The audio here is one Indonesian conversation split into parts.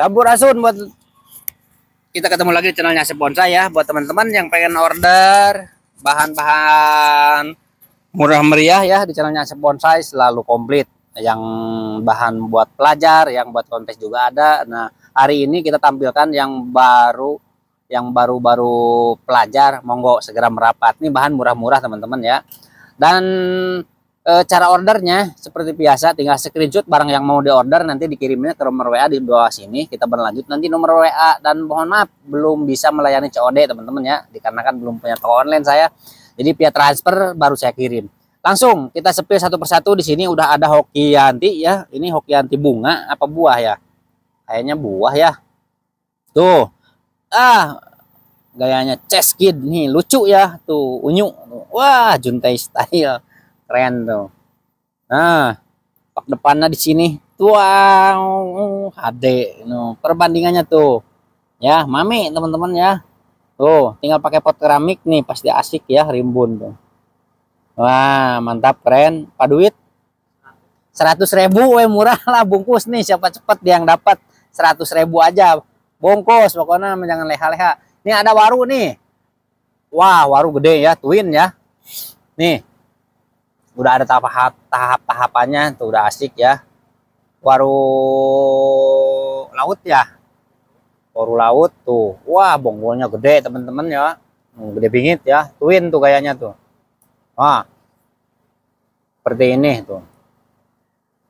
Tabur asun buat kita ketemu lagi di channelnya Sepon saya buat teman-teman yang pengen order bahan-bahan murah meriah ya di channelnya Sepon saya selalu komplit yang bahan buat pelajar, yang buat kontes juga ada. Nah, hari ini kita tampilkan yang baru yang baru-baru pelajar, monggo segera merapat. nih bahan murah-murah teman-teman ya. Dan e, cara ordernya seperti biasa tinggal screenshot barang yang mau diorder nanti dikirimnya ke nomor WA di bawah sini kita berlanjut nanti nomor WA dan mohon maaf belum bisa melayani COD teman-teman ya dikarenakan belum punya toko online saya jadi via transfer baru saya kirim langsung kita sepi satu persatu di sini udah ada Hoki hokianti ya ini Hoki hokianti bunga apa buah ya kayaknya buah ya tuh ah gayanya chess kid nih lucu ya tuh unyu wah juntai style keren tuh nah pak depannya di sini tuang HD no perbandingannya tuh ya mami teman-teman ya tuh tinggal pakai pot keramik nih pasti asik ya rimbun tuh wah mantap keren pak duit 100 ribu we murah lah bungkus nih siapa cepet yang dapat 100 ribu aja bungkus pokoknya jangan leha-leha Ini ada waru nih wah waru gede ya twin ya nih udah ada tahap tahap tahapannya tuh udah asik ya waru laut ya waru laut tuh wah bonggolnya gede temen teman ya hmm, gede pingit ya twin tuh kayaknya tuh wah seperti ini tuh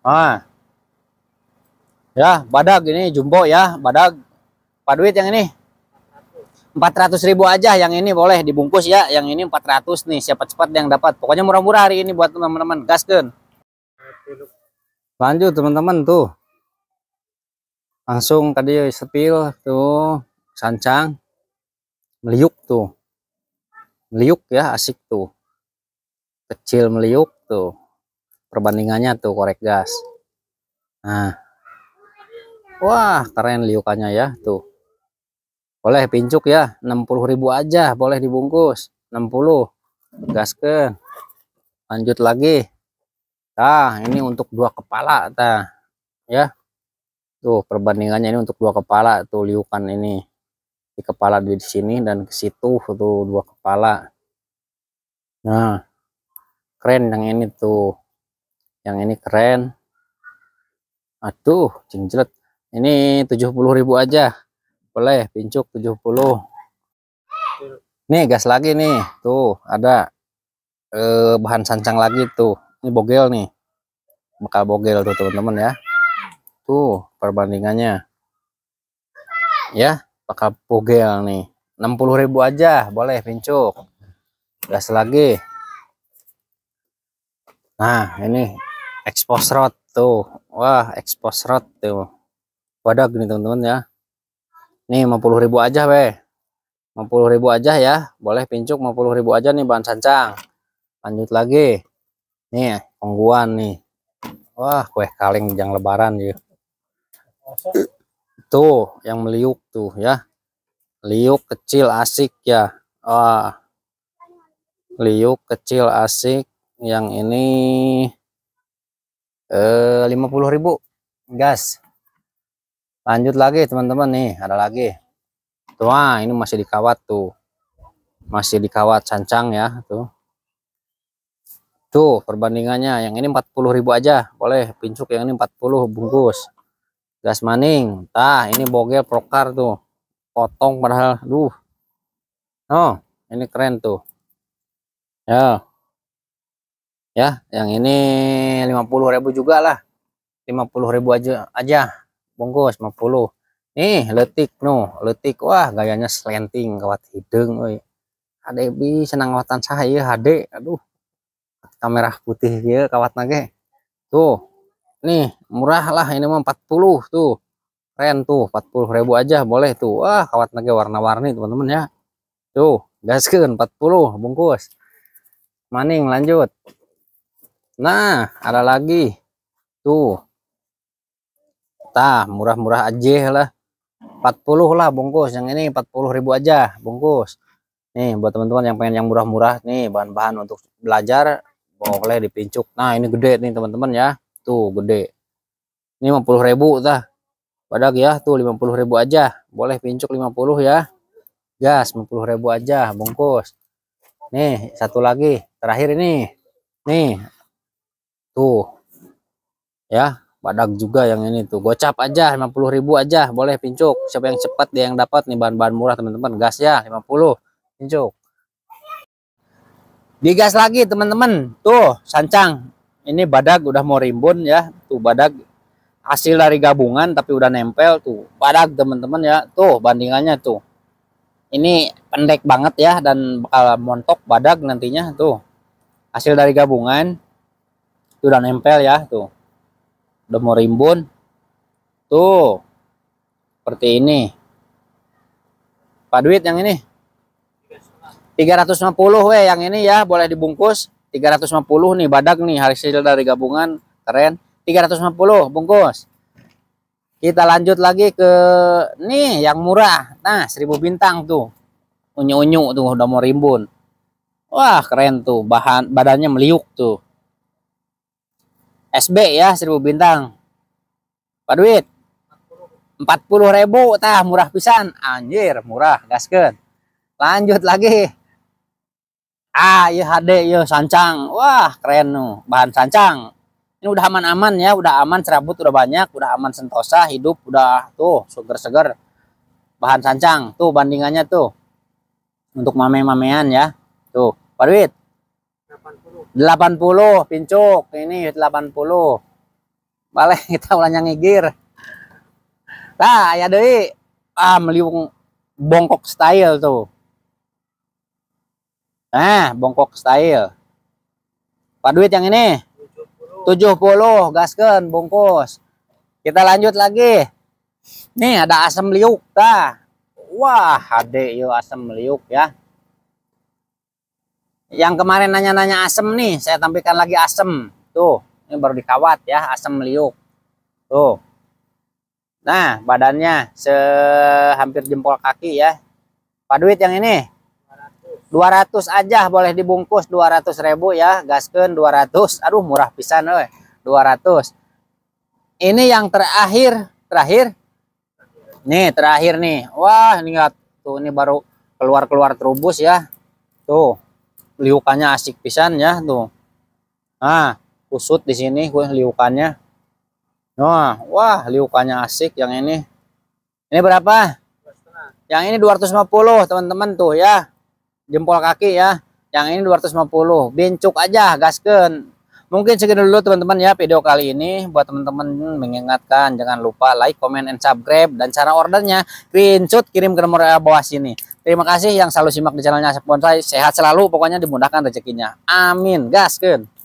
wah ya badak ini jumbo ya badak paduit yang ini 400 ribu aja yang ini boleh dibungkus ya yang ini 400 nih siapa cepat yang dapat pokoknya murah-murah hari ini buat teman-teman gas gasken lanjut teman-teman tuh langsung tadi sepil tuh sancang meliuk tuh meliuk ya asik tuh kecil meliuk tuh perbandingannya tuh korek gas nah wah keren liukannya ya tuh boleh pincuk ya 60 ribu aja boleh dibungkus 60 gas ke lanjut lagi nah ini untuk dua kepala nah ya tuh perbandingannya ini untuk dua kepala tuh liukan ini di kepala di sini dan ke situ tuh dua kepala nah keren yang ini tuh yang ini keren aduh jengjelet ini 70.000 aja boleh pincuk 70 nih gas lagi nih tuh ada eh, bahan sancang lagi tuh ini bogel nih bakal bogel tuh teman-teman ya tuh perbandingannya ya bakal bogel nih ribu aja boleh pincuk gas lagi nah ini expose rod tuh wah expose rod tuh wadah gini teman-teman ya Nih 50 ribu aja weh. 50 ribu aja ya. Boleh pincuk 50 ribu aja nih bahan sancang. Lanjut lagi. Nih pengguan nih. Wah, kue kaleng jang lebaran yuk. Tuh, yang meliuk tuh ya. Liuk kecil asik ya. Ah. Liuk kecil asik yang ini eh 50.000 gas lanjut lagi teman-teman nih ada lagi tuh wah, ini masih dikawat tuh masih dikawat cancang ya tuh tuh perbandingannya yang ini ribu aja boleh pincuk yang ini 40 bungkus gas maning tah ini bogel prokar tuh potong padahal duh oh ini keren tuh ya ya yang ini ribu juga lah 50.000 aja aja bungkus 50 nih letik no letik wah gayanya slanting kawat hidung oi ade bi senang watan saya HD aduh kamera putih dia kawat nage tuh nih murah lah ini mah 40 tuh keren tuh 40 ribu aja boleh tuh wah kawat nage warna-warni teman-teman ya tuh gas ke 40 bungkus maning lanjut nah ada lagi tuh Tah, murah-murah aja lah. 40 lah bungkus. Yang ini 40 ribu aja bungkus. Nih, buat teman-teman yang pengen yang murah-murah nih bahan-bahan untuk belajar boleh dipincuk. Nah, ini gede nih teman-teman ya. Tuh, gede. Ini 50 ribu tah. padahal ya, tuh 50 ribu aja. Boleh pincuk 50 ya. Gas 50 ribu aja bungkus. Nih, satu lagi. Terakhir ini. Nih. Tuh. Ya, badak juga yang ini tuh gocap aja 50 ribu aja boleh pincuk siapa yang cepat dia yang dapat nih bahan-bahan murah teman-teman gas ya 50 pincuk digas lagi teman-teman tuh sancang ini badak udah mau rimbun ya tuh badak hasil dari gabungan tapi udah nempel tuh badak teman-teman ya tuh bandingannya tuh ini pendek banget ya dan bakal montok badak nantinya tuh hasil dari gabungan tuh udah nempel ya tuh udah mau rimbun tuh seperti ini Pak Duit yang ini 350 we yang ini ya boleh dibungkus 350 nih badak nih hasil dari gabungan keren 350 bungkus kita lanjut lagi ke nih yang murah nah 1000 bintang tuh unyu-unyu tuh udah mau rimbun wah keren tuh bahan badannya meliuk tuh SB ya 1000 bintang. Pak duit. 40 ribu tah murah pisan. Anjir, murah gaskeun. Lanjut lagi. Ah, ya HD ya sancang. Wah, keren nu bahan sancang. Ini udah aman-aman ya, udah aman serabut udah banyak, udah aman sentosa hidup udah tuh seger-seger. Bahan sancang tuh bandingannya tuh. Untuk mame-mamean ya. Tuh, Pak duit. 80 pincuk ini 80 balik kita ulangnya ngigir nah ya doi ah meliung bongkok style tuh nah bongkok style pak duit yang ini 70, 70 gasken bungkus kita lanjut lagi nih ada asam liuk dah wah HD yo asam liuk ya yang kemarin nanya-nanya asem nih saya tampilkan lagi asem tuh ini baru dikawat ya asem liuk tuh nah badannya sehampir jempol kaki ya Pak Duit yang ini 200 aja boleh dibungkus 200 ribu ya gasken 200 aduh murah pisan eh 200 ini yang terakhir terakhir nih terakhir nih wah ini tuh ini baru keluar-keluar terubus ya tuh liukannya asik pisan ya tuh nah kusut di sini gue liukannya nah wah liukannya asik yang ini ini berapa yang ini 250 teman-teman tuh ya jempol kaki ya yang ini 250 Bincuk aja gasken mungkin segitu dulu teman-teman ya video kali ini buat teman-teman hmm, mengingatkan jangan lupa like comment and subscribe dan cara ordernya screenshot kirim ke nomor bawah sini Terima kasih yang selalu simak di channelnya Asep Bonsai. Sehat selalu, pokoknya dimudahkan rezekinya. Amin. gas Gaskeun.